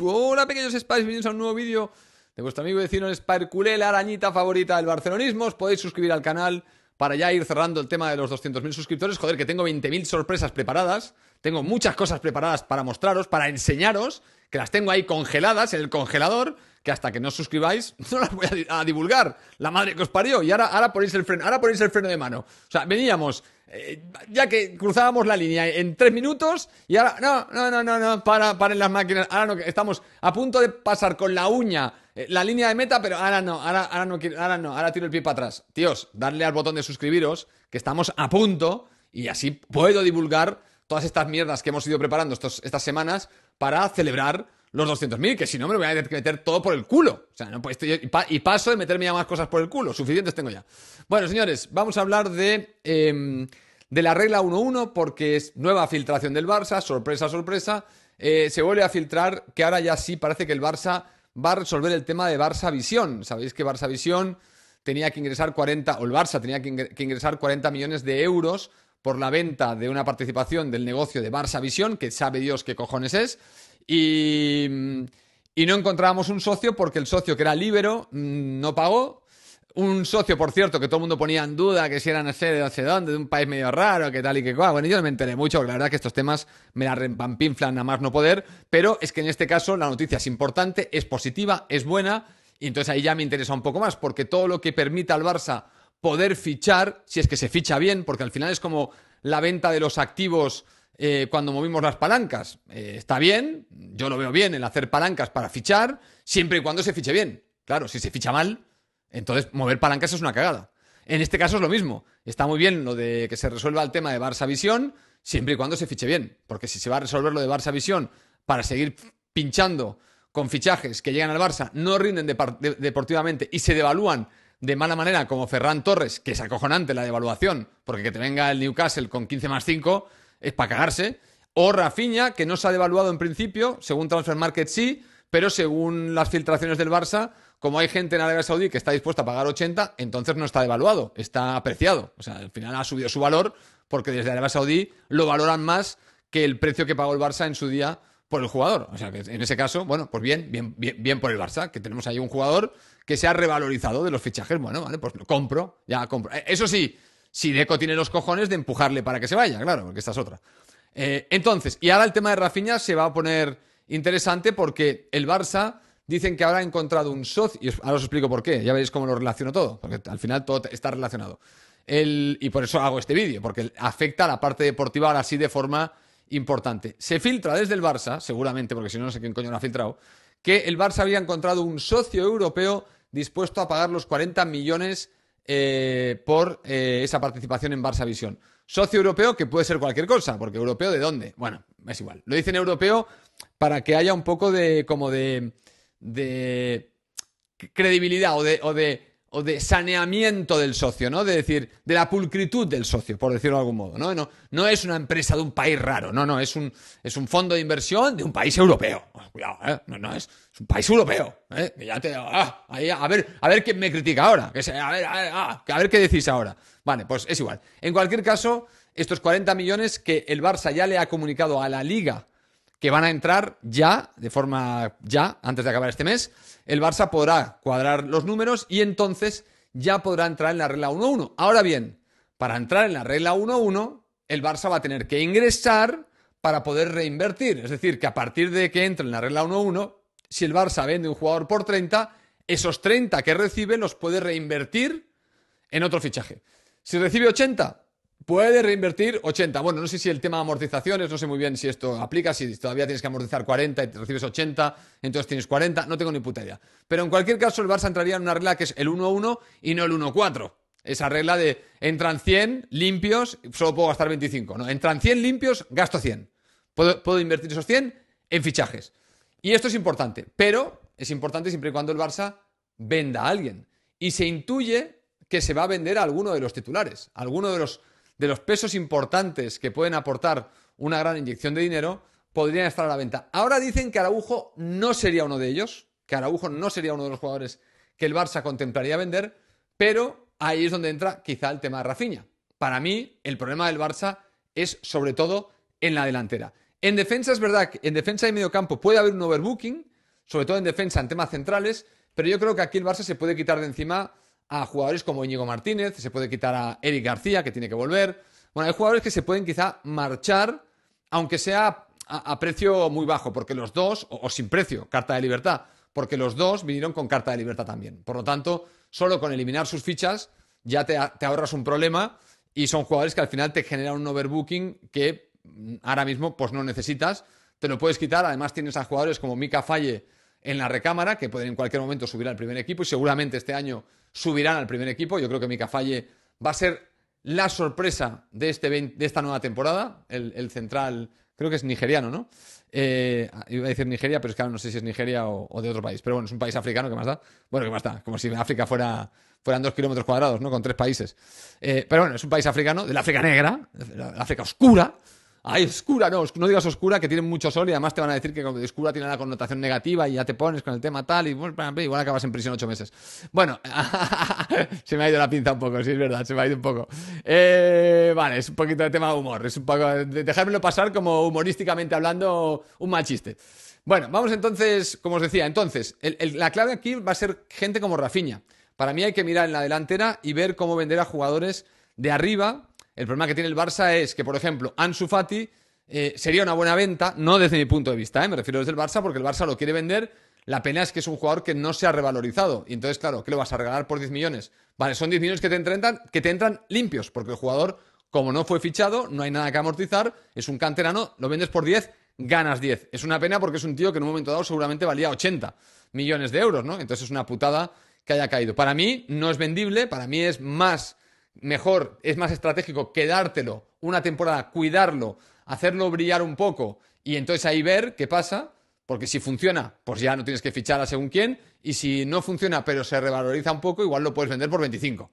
Hola pequeños Spice! bienvenidos a un nuevo vídeo de vuestro amigo y vecino Culé, la arañita favorita del barcelonismo. Os podéis suscribir al canal para ya ir cerrando el tema de los 200.000 suscriptores. Joder, que tengo 20.000 sorpresas preparadas. Tengo muchas cosas preparadas para mostraros, para enseñaros, que las tengo ahí congeladas en el congelador, que hasta que no os suscribáis no las voy a, divulgar. La madre que os parió. Y ahora, ahora ponéis el freno, ahora ponéis el freno de mano. O sea, veníamos eh, ya que cruzábamos la línea en tres minutos y ahora, no, no, no, no, no, para, en las máquinas, ahora no, estamos a punto de pasar con la uña eh, la línea de meta, pero ahora no, ahora, ahora no ahora no, ahora tiro el pie para atrás. Tíos, darle al botón de suscribiros, que estamos a punto y así puedo divulgar todas estas mierdas que hemos ido preparando estas semanas para celebrar los 200.000, que si no me lo voy a meter todo por el culo. O sea, no, pues, y, paso de meterme ya más cosas por el culo, suficientes tengo ya. Bueno, señores, vamos a hablar de, em, de la regla 1-1 porque es nueva filtración del Barça, sorpresa, sorpresa. Eh, se vuelve a filtrar que ahora ya sí parece que el Barça va a resolver el tema de Barça Visión. Sabéis que Barça Visión tenía que ingresar 40, o el Barça tenía que ingresar 40 millones de euros por la venta de una participación del negocio de Barça Visión, que sabe Dios qué cojones es, y, no encontrábamos un socio porque el socio que era libre mm, no pagó. Un socio, por cierto, que todo el mundo ponía en duda que si era de un país medio raro, que tal y que Bueno, yo no me enteré mucho, porque la verdad que estos temas me la rempampinflan a más no poder, pero es que en este caso la noticia es importante, es positiva, es buena, y entonces ahí ya me interesa un poco más, porque todo lo que permita al Barça poder fichar, si es que se ficha bien, porque al final es como la venta de los activos eh, cuando movimos las palancas. Eh, está bien, yo lo veo bien el hacer palancas para fichar, siempre y cuando se fiche bien. Claro, si se ficha mal, entonces mover palancas es una cagada. En este caso es lo mismo. Está muy bien lo de que se resuelva el tema de Barça Visión, siempre y cuando se fiche bien. Porque si se va a resolver lo de Barça Visión para seguir pinchando con fichajes que llegan al Barça, no rinden deportivamente y se devalúan de mala manera, como Ferran Torres, que es acojonante la devaluación, porque que te venga el Newcastle con 15 más 5, es para cagarse. O Rafinha, que no se ha devaluado en principio, según Transfer Market sí, pero según las filtraciones del Barça, como hay gente en Arabia Saudí que está dispuesta a pagar 80, entonces no está devaluado, está apreciado. O sea, al final ha subido su valor porque desde Arabia Saudí lo valoran más que el precio que pagó el Barça en su día por el jugador. O sea, que en ese caso, bueno, pues bien, bien, bien, bien por el Barça, que tenemos ahí un jugador que se ha revalorizado de los fichajes. Bueno, vale, pues lo compro, ya compro. Eh, eso sí, si Deco tiene los cojones de empujarle para que se vaya, claro, porque esta es otra. Eh, entonces, y ahora el tema de Rafinha se va a poner interesante porque el Barça dicen que habrá encontrado un socio, y ahora os explico por qué, ya veis cómo lo relaciono todo, porque al final todo está relacionado. y por eso hago este vídeo, porque afecta a la parte deportiva ahora sí de forma importante. Se filtra desde el Barça, seguramente, porque si no, no sé quién coño lo ha filtrado, que el Barça había encontrado un socio europeo dispuesto a pagar los 40 millones eh, por eh, esa participación en Barça Visión. Socio europeo, que puede ser cualquier cosa, porque europeo de dónde? Bueno, es igual. Lo dicen europeo para que haya un poco de como de, de credibilidad o de o de saneamiento del socio, ¿no? De decir, de la pulcritud del socio, por decirlo de algún modo, ¿no? No, no es una empresa de un país raro, no, no, es un, es un fondo de inversión de un país europeo. Oh, cuidado, ¿eh? No, no, es, un país europeo, ¿eh? ya te, ah, a ver, a ver quién me critica ahora, que a ver, a ver, ah, a ver qué decís ahora. Vale, pues es igual. En cualquier caso, estos 40 millones que el Barça ya le ha comunicado a la Liga que van a entrar ya, de forma ya, antes de acabar este mes, el Barça podrá cuadrar los números y entonces ya podrá entrar en la regla 1-1. Ahora bien, para entrar en la regla 1-1, el Barça va a tener que ingresar para poder reinvertir. Es decir, que a partir de que entre en la regla 1-1, si el Barça vende un jugador por 30, esos 30 que recibe los puede reinvertir en otro fichaje. Si recibe 80, Puede reinvertir 80. Bueno, no sé si el tema de amortizaciones, no sé muy bien si esto aplica, si todavía tienes que amortizar 40 y te recibes 80, entonces tienes 40, no tengo ni puta idea. Pero en cualquier caso, el Barça entraría en una regla que es el 1-1 y no el 1-4. Esa regla de entran 100 limpios, solo puedo gastar 25. No, entran 100 limpios, gasto 100. Puedo, puedo invertir esos 100 en fichajes. Y esto es importante, pero es importante siempre y cuando el Barça venda a alguien. Y se intuye que se va a vender a alguno de los titulares, a alguno de los de los pesos importantes que pueden aportar una gran inyección de dinero, podrían estar a la venta. Ahora dicen que Araujo no sería uno de ellos, que Araujo no sería uno de los jugadores que el Barça contemplaría vender, pero ahí es donde entra quizá el tema de Rafiña. Para mí, el problema del Barça es sobre todo en la delantera. En defensa es verdad que en defensa y medio campo puede haber un overbooking, sobre todo en defensa en temas centrales, pero yo creo que aquí el Barça se puede quitar de encima a jugadores como Íñigo Martínez, se puede quitar a Eric García, que tiene que volver. Bueno, hay jugadores que se pueden quizá marchar, aunque sea a, precio muy bajo, porque los dos, o, sin precio, carta de libertad, porque los dos vinieron con carta de libertad también. Por lo tanto, solo con eliminar sus fichas ya te, ahorras un problema y son jugadores que al final te generan un overbooking que mm, ahora mismo pues no necesitas. Te lo puedes quitar, además tienes a jugadores como Mika Falle, en la recámara, que pueden en cualquier momento subir al primer equipo y seguramente este año subirán al primer equipo. Yo creo que Mika Falle va a ser la sorpresa de, este de esta nueva temporada, el, central, creo que es nigeriano, ¿no? Eh, iba a decir Nigeria, pero es que ahora no sé si es Nigeria o, de otro país. Pero bueno, es un país africano, ¿qué más da? Bueno, ¿qué más da? Como si África fuera, fueran dos kilómetros cuadrados, ¿no? Con tres países. Eh, pero bueno, es un país africano, de la África negra, África oscura ay, oscura, no, no digas oscura, que tiene mucho sol y además te van a decir que cuando oscura tiene la connotación negativa y ya te pones con el tema tal y pues, igual acabas en prisión ocho meses. Bueno, se me ha ido la pinza un poco, sí, es verdad, se me ha ido un poco. Eh, vale, es un poquito de tema de humor, es un poco, dejármelo pasar como humorísticamente hablando, un mal chiste. Bueno, vamos entonces, como os decía, entonces, la clave aquí va a ser gente como Rafiña. Para mí hay que mirar en la delantera y ver cómo vender a jugadores de arriba el problema que tiene el Barça es que, por ejemplo, Ansu Fati eh, sería una buena venta, no desde mi punto de vista, eh, me refiero desde el Barça, porque el Barça lo quiere vender. La pena es que es un jugador que no se ha revalorizado. Y entonces, claro, ¿qué lo vas a regalar por 10 millones? Vale, son 10 millones que te entran, que te entran limpios, porque el jugador, como no fue fichado, no hay nada que amortizar, es un canterano, lo vendes por 10, ganas 10. Es una pena porque es un tío que en un momento dado seguramente valía 80 millones de euros, ¿no? Entonces es una putada que haya caído. Para mí no es vendible, para mí es más mejor, es más estratégico quedártelo una temporada, cuidarlo, hacerlo brillar un poco y entonces ahí ver qué pasa, porque si funciona, pues ya no tienes que fichar a según quién y si no funciona pero se revaloriza un poco, igual lo puedes vender por 25.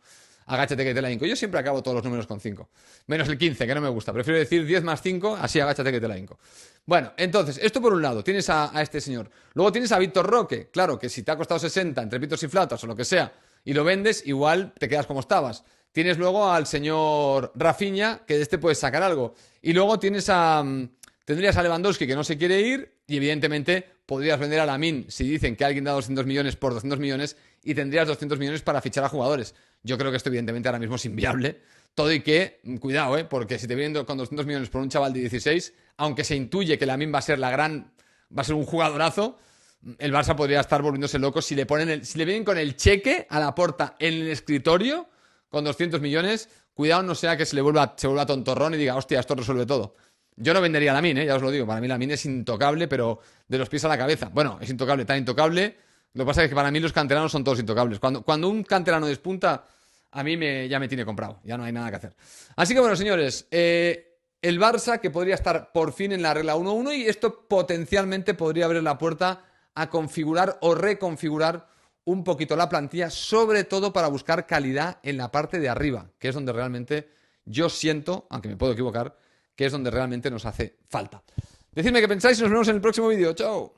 Agáchate que te la inco. Yo siempre acabo todos los números con 5. Menos el 15, que no me gusta. Prefiero decir 10 más 5, así agáchate que te la inco. Bueno, entonces, esto por un lado, tienes a, este señor. Luego tienes a Víctor Roque. Claro, que si te ha costado 60 entre pitos y flatas o lo que sea, y lo vendes, igual te quedas como estabas. Tienes luego al señor Rafinha, que de este puedes sacar algo. Y luego tienes a, mm, tendrías a Lewandowski, que no se quiere ir, y evidentemente podrías vender a Lamin si dicen que alguien da 200 millones por 200 millones y tendrías 200 millones para fichar a jugadores. Yo creo que esto evidentemente ahora mismo es inviable. Todo y que, mm, cuidado, ¿eh? porque si te vienen con 200 millones por un chaval de 16, aunque se intuye que Lamin va a ser la gran, va a ser un jugadorazo, mm, el Barça podría estar volviéndose loco si le ponen si le vienen con el cheque a la puerta en el escritorio con 200 millones, cuidado no sea que se le vuelva, se vuelva tontorrón y diga, hostia, esto resuelve todo. Yo no vendería la min, ya os lo digo. Para mí la mina es intocable, pero de los pies a la cabeza. Bueno, es intocable, tan intocable. Lo que pasa es que para mí los canteranos son todos intocables. Cuando, cuando un canterano despunta, a mí me, ya me tiene comprado. Ya no hay nada que hacer. Así que bueno, señores, eh, el Barça que podría estar por fin en la regla 1-1 y esto potencialmente podría abrir la puerta a configurar o reconfigurar un poquito la plantilla, sobre todo para buscar calidad en la parte de arriba, que es donde realmente yo siento, aunque me puedo equivocar, que es donde realmente nos hace falta. Decidme qué pensáis y nos vemos en el próximo vídeo. ¡Chao!